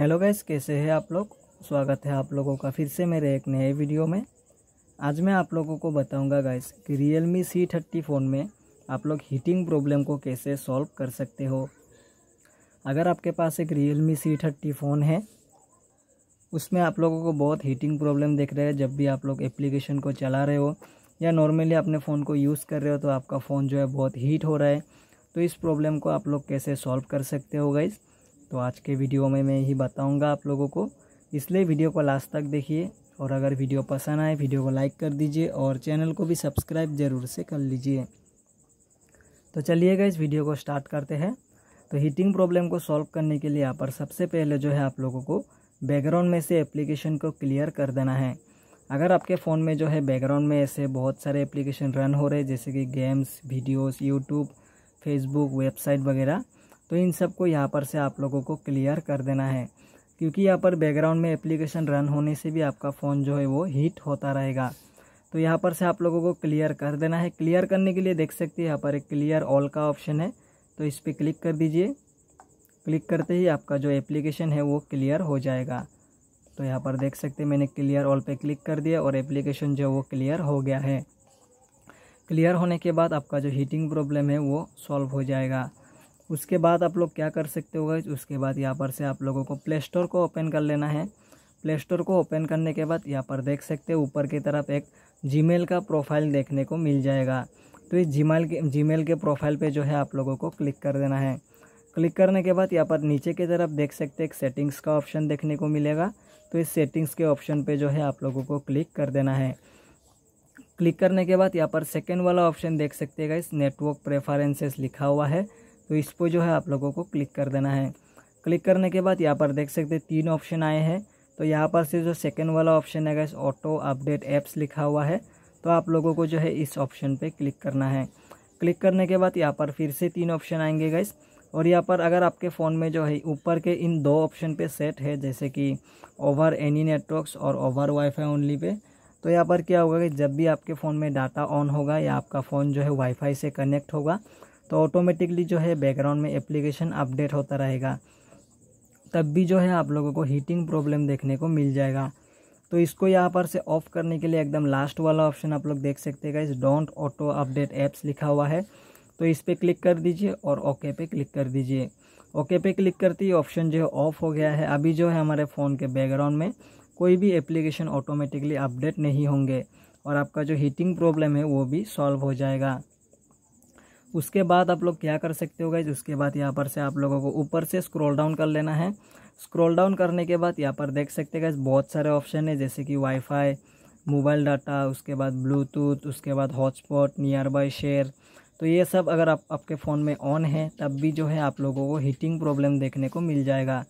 hello guys कैसे हैं आप लोग स्वागत है आप लोगों का फिर से मेरे एक नए वीडियो में आज मैं आप लोगों को बताऊंगा गैस कि Realme C thirty phone में आप लोग हीटिंग प्रॉब्लम को कैसे सॉल्व कर सकते हो अगर आपके पास एक Realme C thirty phone है उसमें आप लोगों को बहुत हीटिंग प्रॉब्लम देख रहे हैं जब भी आप लोग एप्लीकेशन को चला रहे हो या नॉर्मली अपने फ़ोन को यूज़ कर रहे हो तो आपका फ़ोन जो है बहुत हीट हो रहा है तो इस प्रॉब्लम को आप लोग कैसे सॉल्व कर सकते हो गाइज़ तो आज के वीडियो में मैं यही बताऊँगा आप लोगों को इसलिए वीडियो को लास्ट तक देखिए और अगर वीडियो पसंद आए वीडियो को लाइक कर दीजिए और चैनल को भी सब्सक्राइब ज़रूर से कर लीजिए तो चलिएगा इस वीडियो को स्टार्ट करते हैं तो हीटिंग प्रॉब्लम को सॉल्व करने के लिए यहाँ पर सबसे पहले जो है आप लोगों को बैकग्राउंड में से एप्लीकेशन को क्लियर कर देना है अगर आपके फ़ोन में जो है बैकग्राउंड में ऐसे बहुत सारे एप्लीकेशन रन हो रहे हैं जैसे कि games videos YouTube Facebook website वगैरह तो इन सब को यहाँ पर से आप लोगों को क्लियर कर देना है क्योंकि यहाँ पर बैकग्राउंड में एप्लीकेशन रन होने से भी आपका फ़ोन जो है वो हीट होता रहेगा तो यहाँ पर से आप लोगों को क्लियर कर देना है क्लियर करने के लिए देख सकते हैं यहाँ पर एक क्लियर ऑल का ऑप्शन है तो इस पर क्लिक कर दीजिए क्लिक करते ही आपका जो एप्लीकेशन है वो क्लियर हो जाएगा तो यहाँ पर देख सकते हैं मैंने क्लियर ऑल पे क्लिक कर दिया और एप्लीकेशन जो वो क्लियर हो गया है क्लियर होने के बाद आपका जो हीटिंग प्रॉब्लम है वो सॉल्व हो जाएगा उसके बाद आप लोग क्या कर सकते हो गए उसके बाद यहाँ पर से आप लोगों को प्ले स्टोर को ओपन कर लेना है प्ले स्टोर को ओपन करने के बाद यहाँ पर देख सकते हो ऊपर की तरफ एक जीमेल का प्रोफाइल देखने को मिल जाएगा तो इस जीमेल के जीमेल के प्रोफाइल पे जो है आप लोगों को क्लिक कर देना है क्लिक करने के बाद यहाँ पर नीचे की तरफ देख सकते एक सेटिंग्स का ऑप्शन देखने को मिलेगा तो इस सेटिंग्स के ऑप्शन पे जो है आप लोगों को क्लिक कर देना है क्लिक करने के बाद यहाँ पर सेकेंड वाला ऑप्शन देख सकते हैं इस नेटवर्क प्रेफरेंसेस लिखा हुआ है तो इस पर जो है आप लोगों को क्लिक कर देना है क्लिक करने के बाद यहाँ पर देख सकते तीन ऑप्शन आए हैं तो यहाँ पर से जो सेकेंड वाला ऑप्शन है गैस ऑटो अपडेट ऐप्स लिखा हुआ है तो आप लोगों को जो है इस ऑप्शन पे क्लिक करना है क्लिक करने के बाद यहाँ पर फिर से तीन ऑप्शन आएंगे गैस और यहाँ पर अगर आपके फ़ोन में जो है ऊपर के इन दो ऑप्शन पे सेट है जैसे कि ओवर एनी नेटवर्क्स और ओवर वाईफाई ओनली पे तो यहाँ पर क्या होगा कि जब भी आपके फ़ोन में डाटा ऑन होगा या आपका फ़ोन जो है वाईफाई से कनेक्ट होगा तो ऑटोमेटिकली जो है बैकग्राउंड में एप्लीकेशन अपडेट होता रहेगा तब भी जो है आप लोगों को हीटिंग प्रॉब्लम देखने को मिल जाएगा तो इसको यहाँ पर से ऑफ़ करने के लिए एकदम लास्ट वाला ऑप्शन आप लोग देख सकते हैं इस डोंट ऑटो अपडेट ऐप्स लिखा हुआ है तो इस पर क्लिक कर दीजिए और ओके पे क्लिक कर दीजिए ओके पे क्लिक करते ही ऑप्शन जो है ऑफ़ हो गया है अभी जो है हमारे फ़ोन के बैकग्राउंड में कोई भी एप्लीकेशन ऑटोमेटिकली अपडेट नहीं होंगे और आपका जो हीटिंग प्रॉब्लम है वो भी सॉल्व हो जाएगा उसके बाद आप लोग क्या कर सकते हो गाइज उसके बाद यहाँ पर से आप लोगों को ऊपर से स्क्रॉल डाउन कर लेना है स्क्रॉल डाउन करने के बाद यहाँ पर देख सकते गाइज बहुत सारे ऑप्शन है जैसे कि वाईफाई मोबाइल डाटा उसके बाद ब्लूटूथ उसके बाद हॉटस्पॉट नियर बाई शेयर तो ये सब अगर आप आपके फ़ोन में ऑन है तब भी जो है आप लोगों को हीटिंग प्रॉब्लम देखने को मिल जाएगा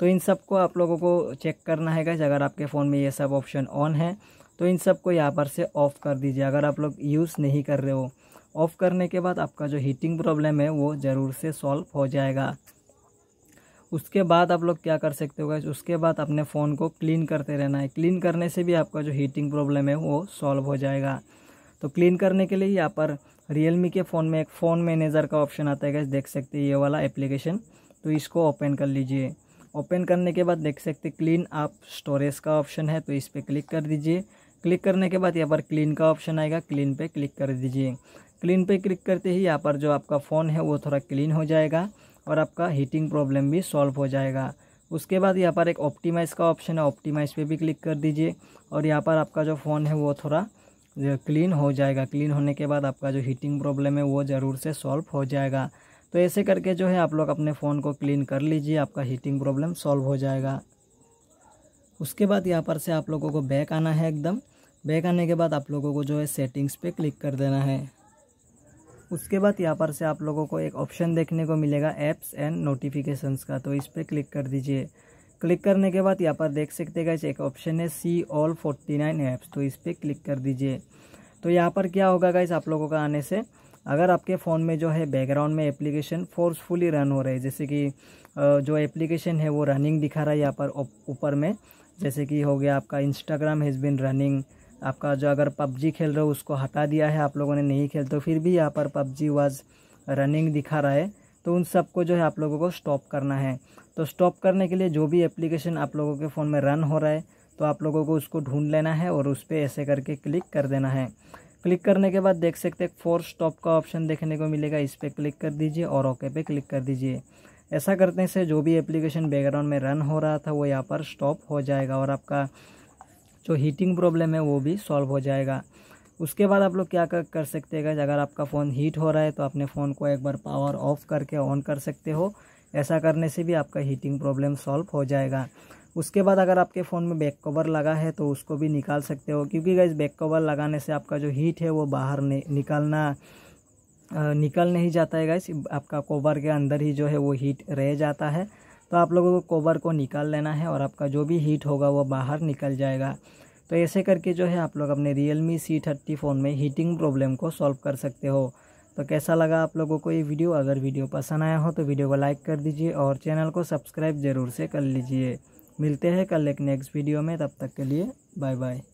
तो इन सब को आप लोगों को चेक करना है गैस अगर आपके फ़ोन में ये सब ऑप्शन ऑन है तो इन सब को यहाँ पर से ऑफ़ कर दीजिए अगर आप लोग यूज़ नहीं कर रहे हो ऑफ़ करने के बाद आपका जो हीटिंग प्रॉब्लम है वो ज़रूर से सॉल्व हो जाएगा उसके बाद आप लोग क्या कर सकते हो गए उसके बाद अपने फ़ोन को क्लीन करते रहना है क्लीन करने से भी आपका जो हीटिंग प्रॉब्लम है वो सॉल्व हो जाएगा तो क्लीन करने के लिए यहाँ पर रियलमी के फ़ोन में एक फ़ोन मैनेजर का ऑप्शन आता है गैस देख सकते हैं ये वाला एप्लीकेशन तो इसको ओपन कर लीजिए ओपन करने के बाद देख सकते क्लीन आप स्टोरेज का ऑप्शन है तो इस पर क्लिक कर दीजिए क्लिक करने के बाद यहाँ पर क्लीन का ऑप्शन आएगा क्लीन पे क्लिक कर दीजिए क्लीन पे क्लिक करते ही यहाँ पर जो आपका फ़ोन है वो थोड़ा क्लीन हो जाएगा और आपका हीटिंग प्रॉब्लम भी सॉल्व हो जाएगा उसके बाद यहाँ पर एक ऑप्टिमाइज़ का ऑप्शन है ऑप्टिमाइज़ पे भी क्लिक कर दीजिए और यहाँ पर आपका जो फ़ोन है वो थोड़ा क्लीन हो जाएगा क्लीन होने के बाद आपका जो हीटिंग प्रॉब्लम है वो ज़रूर से सॉल्व हो जाएगा तो ऐसे करके जो है आप लोग अपने फ़ोन को क्लीन कर लीजिए आपका हीटिंग प्रॉब्लम सॉल्व हो जाएगा उसके बाद यहाँ पर से आप लोगों को बैक आना है एकदम बैक आने के बाद आप लोगों को जो है सेटिंग्स पे क्लिक कर देना है उसके बाद यहाँ पर से आप लोगों को एक ऑप्शन देखने को मिलेगा ऐप्स एंड नोटिफिकेशंस का तो इस पर क्लिक कर दीजिए क्लिक करने के बाद यहाँ पर देख सकते हैं एक ऑप्शन है see all forty nine apps तो इस पर क्लिक कर दीजिए तो यहाँ पर क्या होगा गाइज आप लोगों का आने से अगर आपके फ़ोन में जो है बैकग्राउंड में एप्लीकेशन फोर्सफुली रन हो रहे हैं जैसे कि जो एप्लीकेशन है वो रनिंग दिखा रहा है यहाँ पर ऊपर में जैसे कि हो गया आपका इंस्टाग्राम हैज़ बिन रनिंग आपका जो अगर पबजी खेल रहे हो उसको हटा दिया है आप लोगों ने नहीं खेल तो फिर भी यहाँ पर पबजी वाज रनिंग दिखा रहा है तो उन सबको जो है आप लोगों को स्टॉप करना है तो स्टॉप करने के लिए जो भी एप्लीकेशन आप लोगों के फ़ोन में रन हो रहा है तो आप लोगों को उसको ढूंढ लेना है और उस पर ऐसे करके क्लिक कर देना है क्लिक करने के बाद देख सकते हैं फोर स्टॉप का ऑप्शन देखने को मिलेगा इस पर क्लिक कर दीजिए और ओके पे क्लिक कर दीजिए ऐसा करने से जो भी एप्लीकेशन बैकग्राउंड में रन हो रहा था वो यहाँ पर स्टॉप हो जाएगा और आपका जो हीटिंग प्रॉब्लम है वो भी सॉल्व हो जाएगा उसके बाद आप लोग क्या कर, कर सकते हैं अगर आपका फ़ोन हीट हो रहा है तो अपने फ़ोन को एक बार पावर ऑफ करके ऑन कर सकते हो ऐसा करने से भी आपका हीटिंग प्रॉब्लम सॉल्व हो जाएगा उसके बाद अगर आपके फ़ोन में बैक कवर लगा है तो उसको भी निकाल सकते हो क्योंकि इस बैक कवर लगाने से आपका जो हीट है वो बाहर नहीं निकालना निकल नहीं जाता है गाइस आपका कवर के अंदर ही जो है वो हीट रह जाता है तो आप लोगों को कोबर को निकाल लेना है और आपका जो भी हीट होगा वो बाहर निकल जाएगा तो ऐसे करके जो है आप लोग अपने Realme C thirty phone में हीटिंग प्रॉब्लम को सॉल्व कर सकते हो तो कैसा लगा आप लोगों को ये वीडियो अगर वीडियो पसंद आया हो तो वीडियो को लाइक कर दीजिए और चैनल को सब्सक्राइब ज़रूर से कर लीजिए मिलते हैं कल एक नेक्स्ट वीडियो में तब तक के लिए बाय बाय